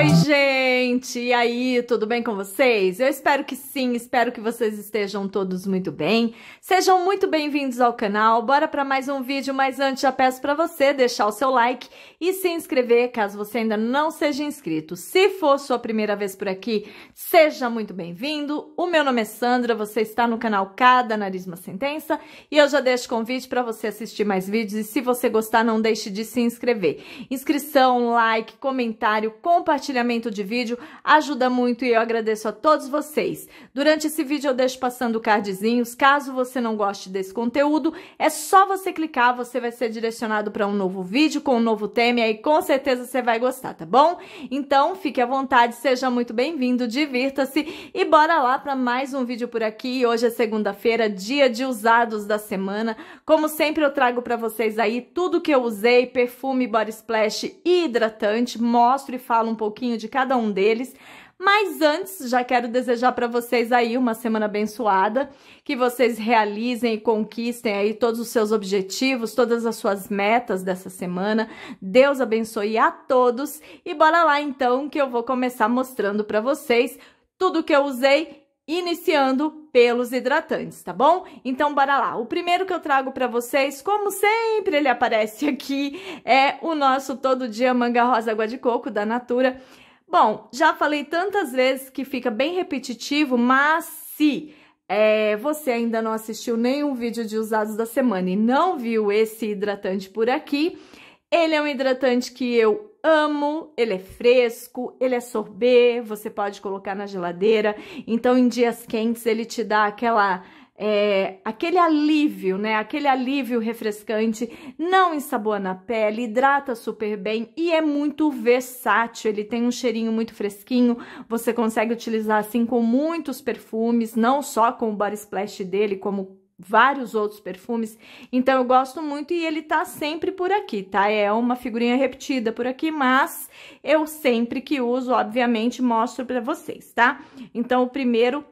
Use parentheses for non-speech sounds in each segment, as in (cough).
Oi, gente! gente! E aí, tudo bem com vocês? Eu espero que sim, espero que vocês estejam todos muito bem. Sejam muito bem-vindos ao canal, bora para mais um vídeo, mas antes já peço para você deixar o seu like e se inscrever caso você ainda não seja inscrito. Se for sua primeira vez por aqui, seja muito bem-vindo. O meu nome é Sandra, você está no canal Cada Nariz Uma Sentença e eu já deixo convite para você assistir mais vídeos e se você gostar, não deixe de se inscrever. Inscrição, like, comentário, compartilhamento de vídeo ajuda muito e eu agradeço a todos vocês. Durante esse vídeo eu deixo passando cardzinhos, caso você não goste desse conteúdo, é só você clicar, você vai ser direcionado para um novo vídeo com um novo tema e aí com certeza você vai gostar, tá bom? Então, fique à vontade, seja muito bem-vindo, divirta-se e bora lá para mais um vídeo por aqui. Hoje é segunda-feira, dia de usados da semana. Como sempre eu trago para vocês aí tudo que eu usei, perfume, body splash e hidratante, mostro e falo um pouquinho de cada um deles deles. Mas antes, já quero desejar para vocês aí uma semana abençoada, que vocês realizem e conquistem aí todos os seus objetivos, todas as suas metas dessa semana. Deus abençoe a todos e bora lá então que eu vou começar mostrando para vocês tudo que eu usei iniciando pelos hidratantes, tá bom? Então, bora lá. O primeiro que eu trago para vocês, como sempre ele aparece (laughs) aqui, é o nosso Todo Dia Manga Rosa Água de Coco da Natura. Bom, já falei tantas vezes que fica bem repetitivo, mas se é, você ainda não assistiu nenhum vídeo de usados da semana e não viu esse hidratante por aqui, ele é um hidratante que eu amo, ele é fresco, ele é sorbê, você pode colocar na geladeira. Então, em dias quentes, ele te dá aquela é, aquele alívio, né? Aquele alívio refrescante, não ensaboa na pele, hidrata super bem e é muito versátil. Ele tem um cheirinho muito fresquinho, você consegue utilizar assim com muitos perfumes, não só com o body splash dele, como vários outros perfumes. Então eu gosto muito e ele tá sempre por aqui, tá? É uma figurinha repetida por aqui, mas eu sempre que uso, obviamente, mostro para vocês, tá? Então o primeiro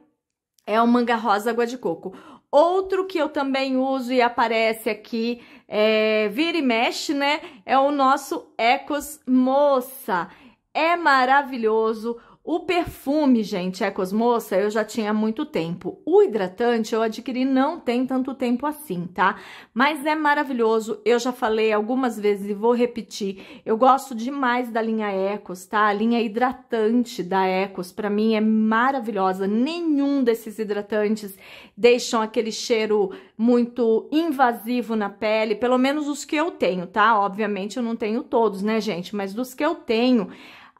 é o manga rosa água de coco. Outro que eu também uso e aparece aqui, é, vira e mexe, né? É o nosso Ecos Moça. É maravilhoso. O perfume, gente, é Cosmoça, eu já tinha muito tempo. O hidratante eu adquiri não tem tanto tempo assim, tá? Mas é maravilhoso, eu já falei algumas vezes e vou repetir. Eu gosto demais da linha Ecos, tá? A linha hidratante da Ecos, pra mim é maravilhosa. Nenhum desses hidratantes deixam aquele cheiro muito invasivo na pele, pelo menos os que eu tenho, tá? Obviamente eu não tenho todos, né, gente? Mas dos que eu tenho...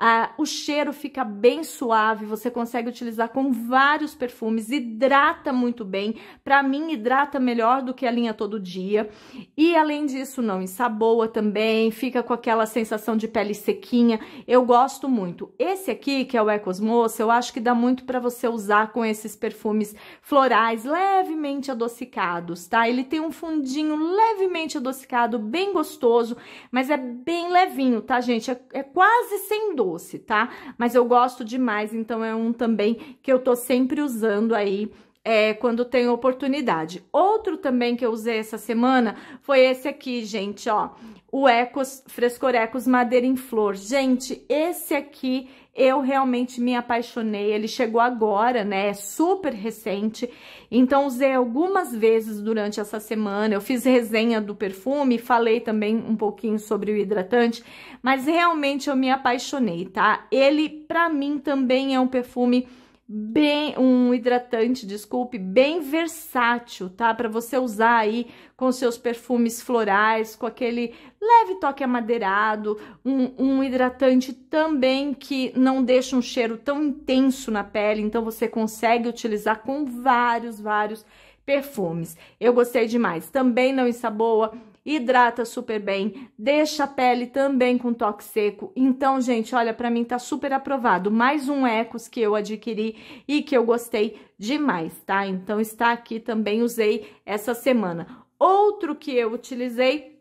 Ah, o cheiro fica bem suave, você consegue utilizar com vários perfumes, hidrata muito bem. Para mim, hidrata melhor do que a linha todo dia. E além disso, não ensaboa também, fica com aquela sensação de pele sequinha. Eu gosto muito. Esse aqui, que é o Ecosmos eu acho que dá muito para você usar com esses perfumes florais levemente adocicados, tá? Ele tem um fundinho levemente adocicado, bem gostoso, mas é bem levinho, tá, gente? É, é quase sem dor doce, tá? Mas eu gosto demais, então é um também que eu tô sempre usando aí é, quando tem oportunidade. Outro também que eu usei essa semana foi esse aqui, gente, ó. O Ecos Frescorecos Madeira em Flor. Gente, esse aqui eu realmente me apaixonei. Ele chegou agora, né? É super recente. Então, usei algumas vezes durante essa semana. Eu fiz resenha do perfume, falei também um pouquinho sobre o hidratante, mas realmente eu me apaixonei, tá? Ele, pra mim, também é um perfume bem um hidratante, desculpe, bem versátil, tá? Para você usar aí com seus perfumes florais, com aquele leve toque amadeirado, um, um hidratante também que não deixa um cheiro tão intenso na pele, então você consegue utilizar com vários, vários perfumes. Eu gostei demais. Também não boa hidrata super bem, deixa a pele também com toque seco. Então, gente, olha, para mim tá super aprovado. Mais um Ecos que eu adquiri e que eu gostei demais, tá? Então, está aqui também, usei essa semana. Outro que eu utilizei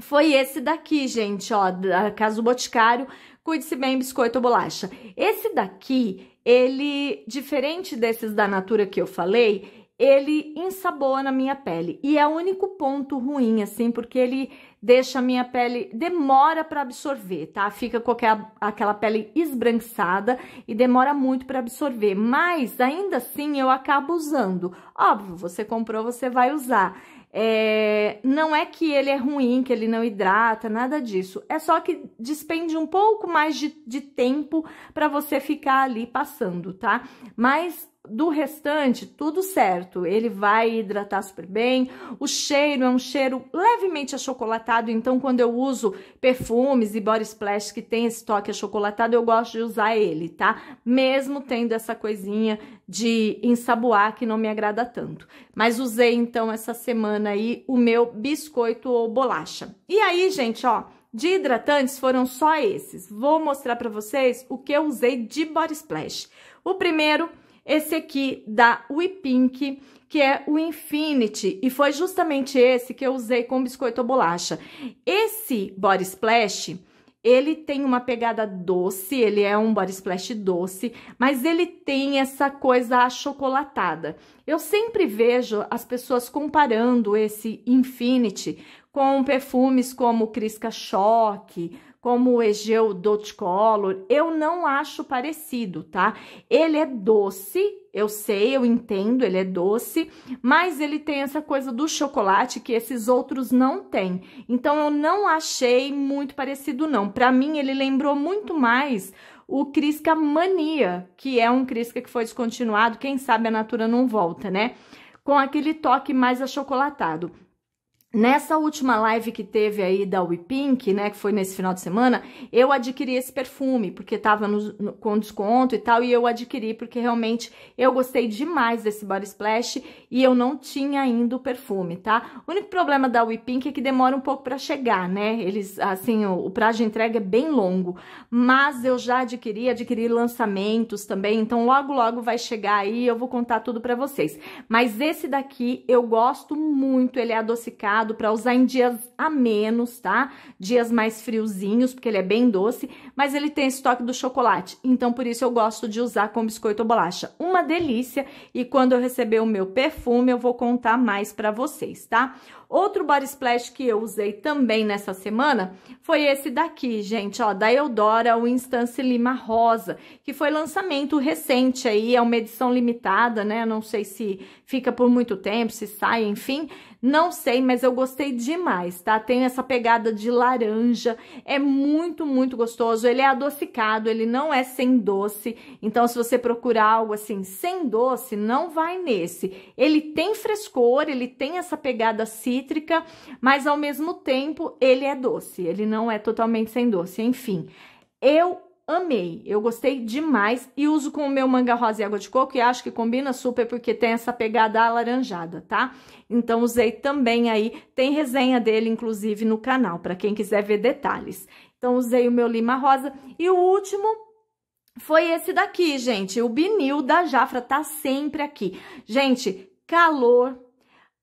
foi esse daqui, gente, ó, da Casa do Boticário. Cuide-se bem, biscoito ou bolacha. Esse daqui, ele, diferente desses da Natura que eu falei, ele ensaboa na minha pele. E é o único ponto ruim, assim, porque ele deixa a minha pele, demora para absorver, tá? Fica com aquela, aquela pele esbranquiçada e demora muito para absorver. Mas, ainda assim, eu acabo usando. Óbvio, você comprou, você vai usar. É, não é que ele é ruim, que ele não hidrata, nada disso. É só que despende um pouco mais de, de tempo para você ficar ali passando, tá? Mas do restante, tudo certo. Ele vai hidratar super bem. O cheiro é um cheiro levemente achocolatado, então quando eu uso perfumes e body splash que tem esse toque achocolatado, eu gosto de usar ele, tá? Mesmo tendo essa coisinha de ensaboar que não me agrada tanto. Mas usei então essa semana aí o meu biscoito ou bolacha. E aí, gente, ó, de hidratantes foram só esses. Vou mostrar para vocês o que eu usei de body splash. O primeiro esse aqui da Pink, que é o Infinity, e foi justamente esse que eu usei com biscoito ou bolacha. Esse Body Splash, ele tem uma pegada doce, ele é um body splash doce, mas ele tem essa coisa achocolatada. Eu sempre vejo as pessoas comparando esse Infinity com perfumes como Crisca Choque, como o Egeu Color, eu não acho parecido, tá? Ele é doce, eu sei, eu entendo, ele é doce, mas ele tem essa coisa do chocolate que esses outros não têm. Então eu não achei muito parecido não. Para mim ele lembrou muito mais o Crisca Mania, que é um Crisca que foi descontinuado, quem sabe a Natura não volta, né? Com aquele toque mais achocolatado. Nessa última live que teve aí da We Pink, né, que foi nesse final de semana, eu adquiri esse perfume, porque tava no, no, com desconto e tal, e eu adquiri porque realmente eu gostei demais desse Body Splash e eu não tinha ainda o perfume, tá? O único problema da We Pink é que demora um pouco para chegar, né? Eles, assim, o, o prazo de entrega é bem longo, mas eu já adquiri, adquiri lançamentos também, então logo logo vai chegar aí e eu vou contar tudo para vocês. Mas esse daqui eu gosto muito, ele é adocicado, recomendado para usar em dias a menos, tá? Dias mais friozinhos, porque ele é bem doce, mas ele tem estoque do chocolate. Então, por isso eu gosto de usar com biscoito ou bolacha. Uma delícia e quando eu receber o meu perfume, eu vou contar mais para vocês, tá? Outro body splash que eu usei também nessa semana foi esse daqui, gente, ó, da Eudora, o Instance Lima Rosa, que foi lançamento recente aí, é uma edição limitada, né? Não sei se fica por muito tempo, se sai, enfim, não sei, mas eu gostei demais, tá? Tem essa pegada de laranja, é muito, muito gostoso. Ele é adocicado, ele não é sem doce. Então, se você procurar algo assim sem doce, não vai nesse. Ele tem frescor, ele tem essa pegada cítrica, mas ao mesmo tempo ele é doce. Ele não é totalmente sem doce. Enfim, eu amei, eu gostei demais e uso com o meu manga rosa e água de coco e acho que combina super porque tem essa pegada alaranjada, tá? Então usei também aí, tem resenha dele inclusive no canal, para quem quiser ver detalhes. Então usei o meu lima rosa e o último foi esse daqui, gente, o binil da Jafra tá sempre aqui. Gente, calor,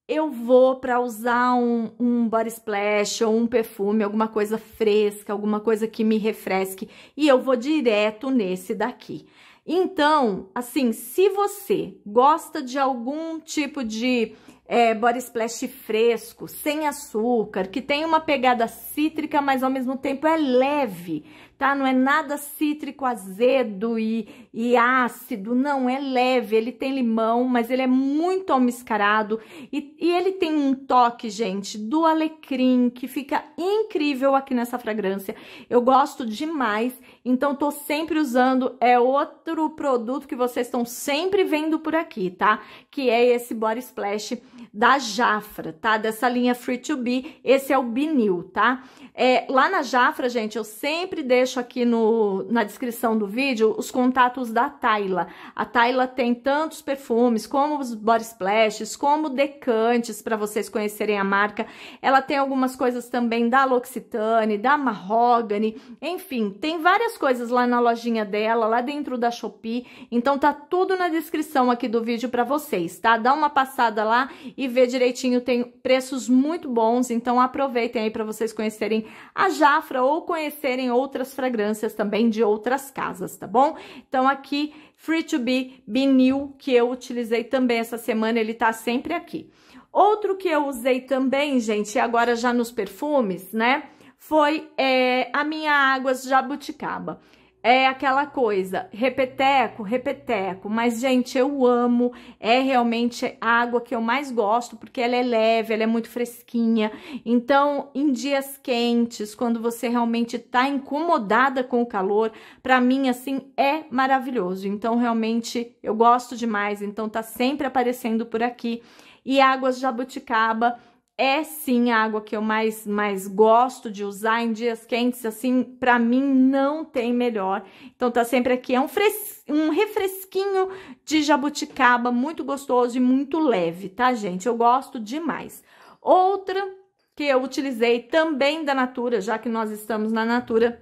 eu vou para usar um, um body splash ou um perfume, alguma coisa fresca, alguma coisa que me refresque, e eu vou direto nesse daqui. Então, assim, se você gosta de algum tipo de é, body splash fresco, sem açúcar, que tem uma pegada cítrica, mas ao mesmo tempo é leve, tá? Não é nada cítrico azedo e, e ácido, não, é leve, ele tem limão, mas ele é muito almiscarado e, e ele tem um toque, gente, do alecrim, que fica incrível aqui nessa fragrância. Eu gosto demais, então tô sempre usando, é outro produto que vocês estão sempre vendo por aqui, tá? Que é esse Body Splash da Jafra, tá? Dessa linha Free to Be, esse é o Binil, tá? É, lá na Jafra, gente, eu sempre deixo deixo aqui no, na descrição do vídeo os contatos da Tayla. A Tayla tem tantos perfumes, como os body splashes, como decantes, para vocês conhecerem a marca. Ela tem algumas coisas também da L'Occitane, da Mahogany, enfim, tem várias coisas lá na lojinha dela, lá dentro da Shopee. Então tá tudo na descrição aqui do vídeo para vocês, tá? Dá uma passada lá e vê direitinho, tem preços muito bons, então aproveitem aí para vocês conhecerem a Jafra ou conhecerem outras fragrâncias também de outras casas, tá bom? Então aqui, Free to Be Binil, que eu utilizei também essa semana, ele tá sempre aqui. Outro que eu usei também, gente, agora já nos perfumes, né? Foi é, a minha água jabuticaba é aquela coisa, repeteco, repeteco, mas gente, eu amo, é realmente a água que eu mais gosto, porque ela é leve, ela é muito fresquinha. Então, em dias quentes, quando você realmente tá incomodada com o calor, para mim assim é maravilhoso. Então, realmente eu gosto demais, então tá sempre aparecendo por aqui. E águas jabuticaba é sim a água que eu mais mais gosto de usar em dias quentes, assim, para mim não tem melhor. Então tá sempre aqui, é um, fres... um refresquinho de jabuticaba, muito gostoso e muito leve, tá, gente? Eu gosto demais. Outra que eu utilizei também da Natura, já que nós estamos na Natura,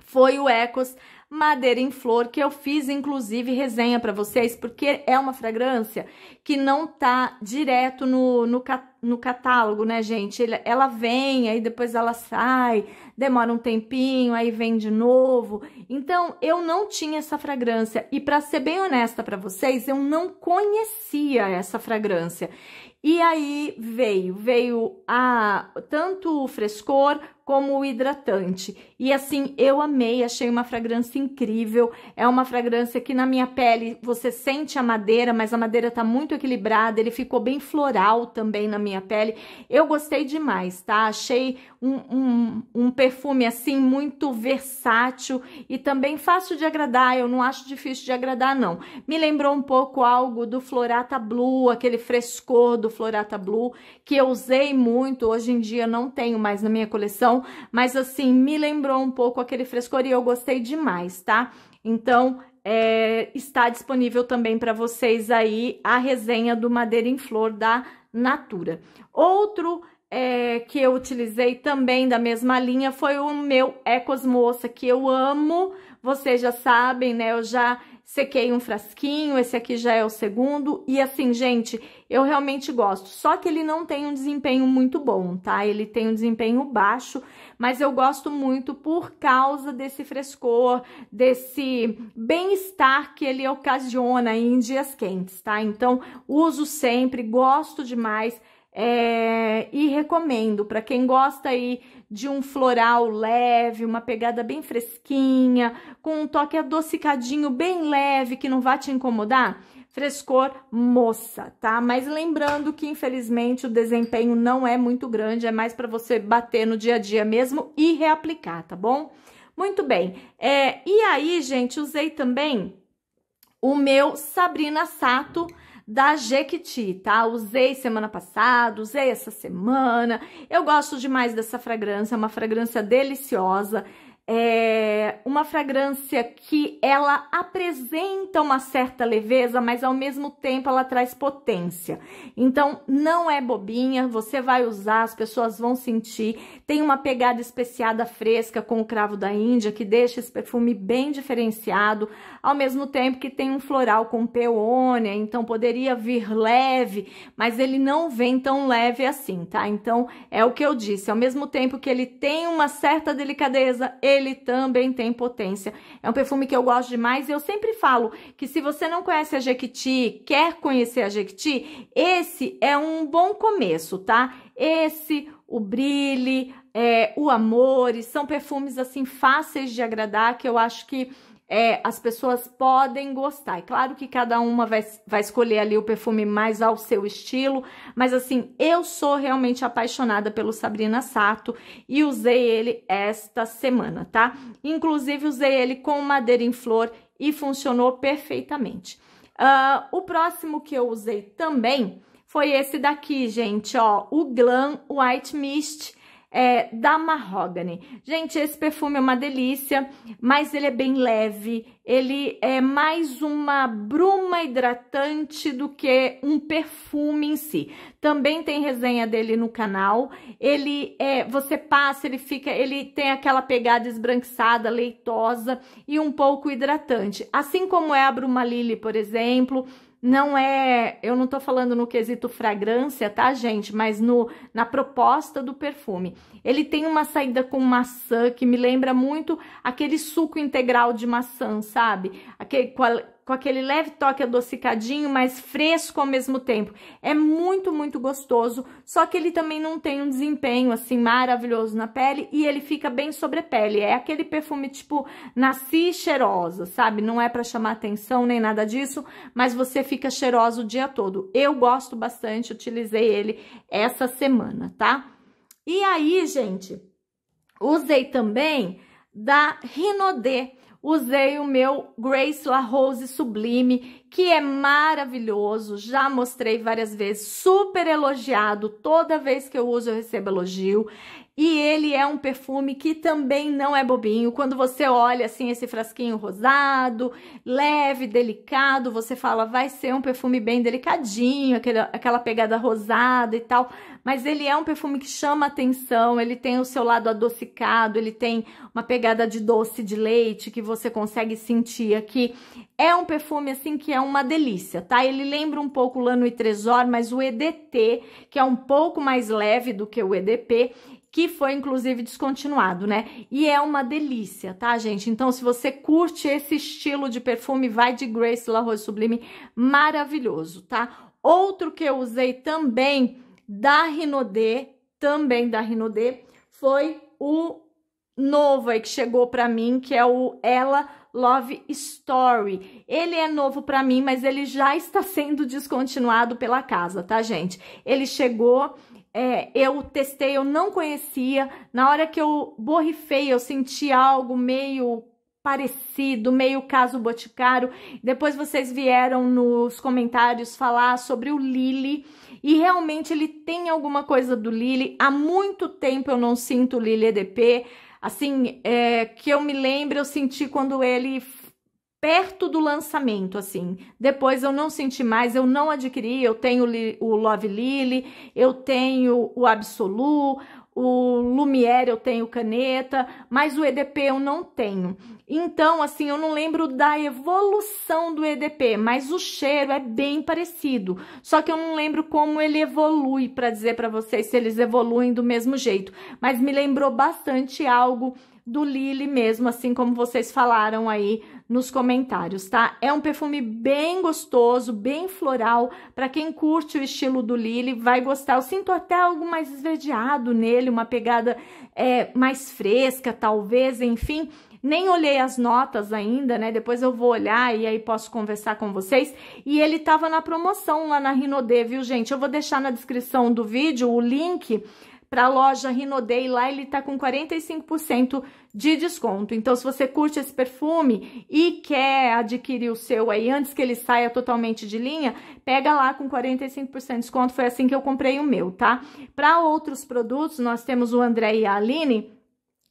foi o Ecos Madeira em Flor, que eu fiz inclusive resenha para vocês, porque é uma fragrância que não tá direto no, no, no catálogo, né, gente? Ele, ela vem, aí depois ela sai, demora um tempinho, aí vem de novo. Então, eu não tinha essa fragrância. E para ser bem honesta para vocês, eu não conhecia essa fragrância. E aí veio, veio a tanto o frescor como o hidratante. E assim, eu amei, achei uma fragrância incrível. É uma fragrância que na minha pele você sente a madeira, mas a madeira tá muito equilibrada, ele ficou bem floral também na minha minha pele. Eu gostei demais, tá? Achei um, um, um perfume assim muito versátil e também fácil de agradar. Eu não acho difícil de agradar, não. Me lembrou um pouco algo do Florata Blue, aquele frescor do Florata Blue que eu usei muito. Hoje em dia não tenho mais na minha coleção, mas assim me lembrou um pouco aquele frescor e eu gostei demais, tá? Então, é, está disponível também para vocês aí a resenha do Madeira em Flor da Natura. Outro é, que eu utilizei também da mesma linha foi o meu Ecosmoça que eu amo vocês já sabem, né? Eu já sequei um frasquinho, esse aqui já é o segundo. E assim, gente, eu realmente gosto. Só que ele não tem um desempenho muito bom, tá? Ele tem um desempenho baixo, mas eu gosto muito por causa desse frescor, desse bem-estar que ele ocasiona em dias quentes, tá? Então, uso sempre, gosto demais. É, e recomendo para quem gosta aí de um floral leve, uma pegada bem fresquinha, com um toque adocicadinho bem leve que não vai te incomodar. Frescor moça, tá? Mas lembrando que infelizmente o desempenho não é muito grande, é mais para você bater no dia a dia mesmo e reaplicar, tá bom? Muito bem. É, e aí, gente, usei também o meu Sabrina Sato da Jequiti, tá? Usei semana passada, usei essa semana. Eu gosto demais dessa fragrância, é uma fragrância deliciosa é uma fragrância que ela apresenta uma certa leveza, mas ao mesmo tempo ela traz potência. Então não é bobinha, você vai usar, as pessoas vão sentir. Tem uma pegada especiada fresca com o cravo da Índia que deixa esse perfume bem diferenciado, ao mesmo tempo que tem um floral com peônia, então poderia vir leve, mas ele não vem tão leve assim, tá? Então é o que eu disse, ao mesmo tempo que ele tem uma certa delicadeza, ele ele também tem potência. É um perfume que eu gosto demais e eu sempre falo que se você não conhece a Jequiti, quer conhecer a Jequiti, esse é um bom começo, tá? Esse, o Brilhe, é, o Amores, são perfumes assim fáceis de agradar que eu acho que é, as pessoas podem gostar. É claro que cada uma vai, vai escolher ali o perfume mais ao seu estilo, mas assim, eu sou realmente apaixonada pelo Sabrina Sato e usei ele esta semana, tá? Inclusive, usei ele com madeira em flor e funcionou perfeitamente. Uh, o próximo que eu usei também foi esse daqui, gente, ó, o Glam White Mist é, da Mahogany. Gente, esse perfume é uma delícia, mas ele é bem leve, ele é mais uma bruma hidratante do que um perfume em si. Também tem resenha dele no canal. Ele é, você passa, ele fica, ele tem aquela pegada esbranquiçada, leitosa e um pouco hidratante. Assim como é a Bruma Lily, por exemplo, não é, eu não tô falando no quesito fragrância, tá, gente, mas no na proposta do perfume. Ele tem uma saída com maçã que me lembra muito aquele suco integral de maçã, sabe? Aquele com aquele leve toque adocicadinho, mas fresco ao mesmo tempo. É muito, muito gostoso, só que ele também não tem um desempenho assim maravilhoso na pele e ele fica bem sobre a pele. É aquele perfume tipo nasci cheirosa, sabe? Não é para chamar atenção nem nada disso, mas você fica cheirosa o dia todo. Eu gosto bastante, utilizei ele essa semana, tá? E aí, gente, usei também da Rinodê usei o meu Grace La Rose Sublime, que é maravilhoso, já mostrei várias vezes, super elogiado, toda vez que eu uso eu recebo elogio. E ele é um perfume que também não é bobinho. Quando você olha assim esse frasquinho rosado, leve, delicado, você fala, vai ser um perfume bem delicadinho, aquela, aquela pegada rosada e tal. Mas ele é um perfume que chama atenção, ele tem o seu lado adocicado, ele tem uma pegada de doce de leite que você consegue sentir aqui. É um perfume assim que é uma delícia, tá? Ele lembra um pouco o Lano e Tresor, mas o EDT, que é um pouco mais leve do que o EDP, que foi inclusive descontinuado, né? E é uma delícia, tá, gente? Então, se você curte esse estilo de perfume, vai de Grace La Rose Sublime, maravilhoso, tá? Outro que eu usei também da Rinodé, também da Rinodé, foi o novo aí que chegou para mim, que é o Ela Love Story. Ele é novo para mim, mas ele já está sendo descontinuado pela casa, tá, gente? Ele chegou é, eu testei, eu não conhecia. Na hora que eu borrifei, eu senti algo meio parecido, meio caso Boticário. Depois vocês vieram nos comentários falar sobre o Lily e realmente ele tem alguma coisa do Lily. Há muito tempo eu não sinto o Lily EDP. Assim, é, que eu me lembro, eu senti quando ele perto do lançamento, assim. Depois eu não senti mais, eu não adquiri. Eu tenho o Love Lily, eu tenho o Absolu, o Lumiere eu tenho caneta, mas o EDP eu não tenho. Então, assim, eu não lembro da evolução do EDP, mas o cheiro é bem parecido. Só que eu não lembro como ele evolui para dizer para vocês se eles evoluem do mesmo jeito, mas me lembrou bastante algo do Lily mesmo, assim como vocês falaram aí nos comentários, tá? É um perfume bem gostoso, bem floral. Para quem curte o estilo do Lily, vai gostar. Eu sinto até algo mais esverdeado nele, uma pegada é, mais fresca, talvez, enfim. Nem olhei as notas ainda, né? Depois eu vou olhar e aí posso conversar com vocês. E ele tava na promoção lá na Rinode, viu, gente? Eu vou deixar na descrição do vídeo o link para a loja Rinodei, lá ele está com 45% de desconto. Então, se você curte esse perfume e quer adquirir o seu aí antes que ele saia totalmente de linha, pega lá com 45% de desconto. Foi assim que eu comprei o meu, tá? Para outros produtos, nós temos o André e a Aline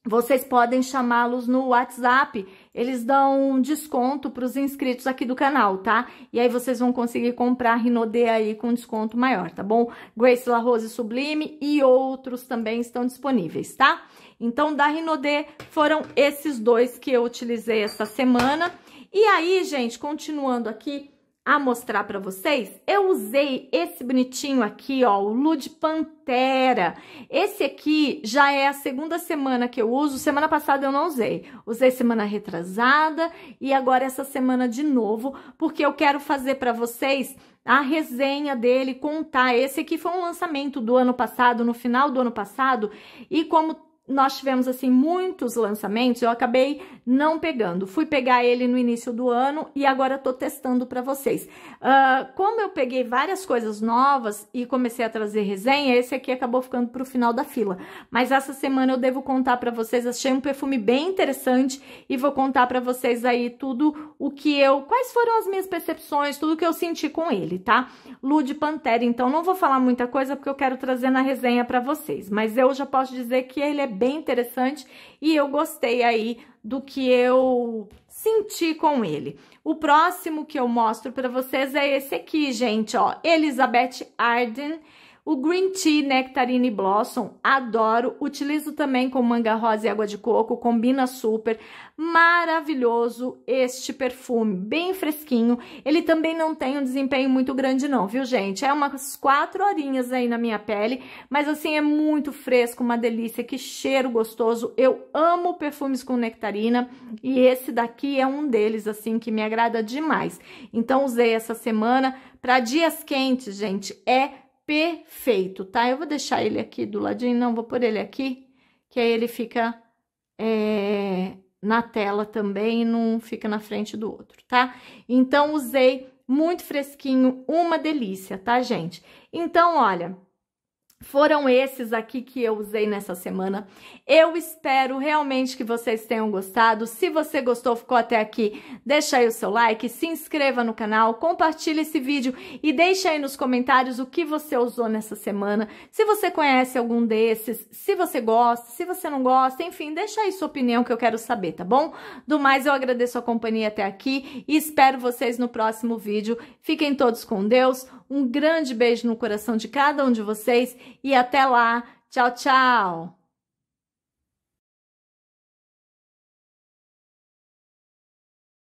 vocês podem chamá-los no WhatsApp eles dão um desconto para os inscritos aqui do canal, tá? E aí vocês vão conseguir comprar Rinode aí com desconto maior, tá bom? Grace La Rose Sublime e outros também estão disponíveis, tá? Então, da Rinode foram esses dois que eu utilizei essa semana. E aí, gente, continuando aqui, a mostrar para vocês, eu usei esse bonitinho aqui, ó, o Lude Pantera. Esse aqui já é a segunda semana que eu uso, semana passada eu não usei. Usei semana retrasada e agora essa semana de novo, porque eu quero fazer para vocês a resenha dele, contar. Esse aqui foi um lançamento do ano passado, no final do ano passado, e como nós tivemos assim muitos lançamentos, eu acabei não pegando. Fui pegar ele no início do ano e agora estou testando para vocês. Uh, como eu peguei várias coisas novas e comecei a trazer resenha, esse aqui acabou ficando para o final da fila. Mas essa semana eu devo contar para vocês, achei um perfume bem interessante e vou contar para vocês aí tudo o que eu, quais foram as minhas percepções, tudo que eu senti com ele, tá? de Pantera, então não vou falar muita coisa porque eu quero trazer na resenha para vocês, mas eu já posso dizer que ele é bem interessante e eu gostei aí do que eu senti com ele. O próximo que eu mostro para vocês é esse aqui, gente, ó, Elizabeth Arden. O green tea nectarine blossom, adoro. Utilizo também com manga rosa e água de coco, combina super. Maravilhoso este perfume, bem fresquinho. Ele também não tem um desempenho muito grande não, viu gente? É umas quatro horinhas aí na minha pele, mas assim é muito fresco, uma delícia, que cheiro gostoso. Eu amo perfumes com nectarina e esse daqui é um deles assim que me agrada demais. Então usei essa semana para dias quentes, gente, é perfeito, tá? Eu vou deixar ele aqui do ladinho, não, vou pôr ele aqui, que aí ele fica é, na tela também não fica na frente do outro, tá? Então, usei muito fresquinho, uma delícia, tá, gente? Então, olha... Foram esses aqui que eu usei nessa semana. Eu espero realmente que vocês tenham gostado. Se você gostou, ficou até aqui, deixa aí o seu like, se inscreva no canal, compartilhe esse vídeo e deixa aí nos comentários o que você usou nessa semana. Se você conhece algum desses, se você gosta, se você não gosta, enfim, deixa aí sua opinião que eu quero saber, tá bom? Do mais, eu agradeço a companhia até aqui e espero vocês no próximo vídeo. Fiquem todos com Deus. Um grande beijo no coração de cada um de vocês e até lá. Tchau, tchau.